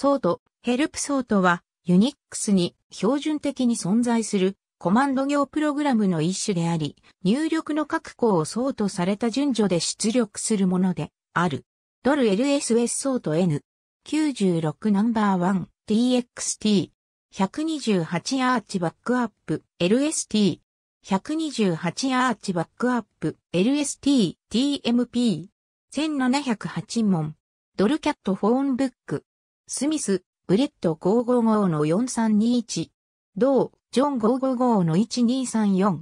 ソート、ヘルプソートは、ユニックスに標準的に存在するコマンド行プログラムの一種であり、入力の各項をソートされた順序で出力するものである。ドル LSS ソート N。96ナンバーワン TXT。128アーチバックアップ LST。128アーチバックアップ LST TMP。1708問。ドルキャットフォーンブック。スミス、ブレット555の4321。同、ジョン555の1234。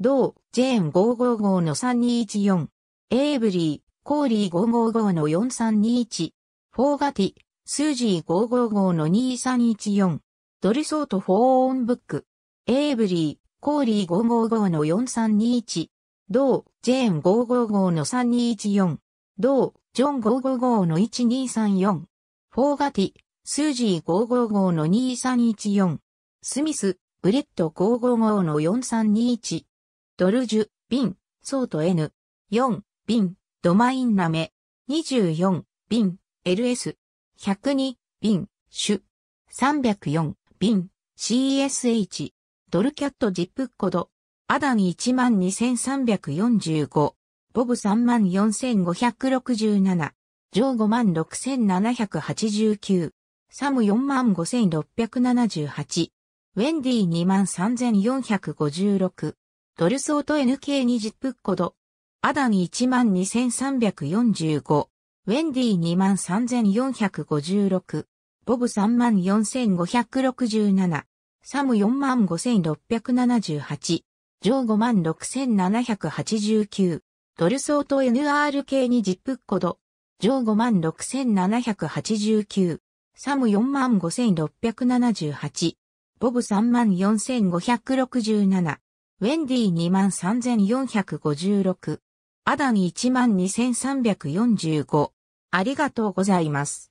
同、ジェーン555の3214。エイブリー、コーリー555の4321。フォーガティ、スージー555の2314。ドルソート・フォーオンブック。エイブリー、コーリー555の4321。同、ジェーン555の3214。同、ジョン555の1234。フォーガティ、スージー555の2314。スミス、ブレット555の4321。ドルジュ、ビン、ソート N。4、ビン、ドマインナメ。24、ビン、LS。102、ビン、シュ。304、ビン、CSH。ドルキャットジップコド。アダン12345。ボブ34567。上56789、サム45678、ウェンディ23456、ドルソート NK20 プッコド、アダン12345、ウェンディ23456、ボブ34567、サム45678、ジョー56789、ドルソート NRK にジップッコド、上56789、サム45678、ボブ34567、ウェンディ23456、アダン12345。ありがとうございます。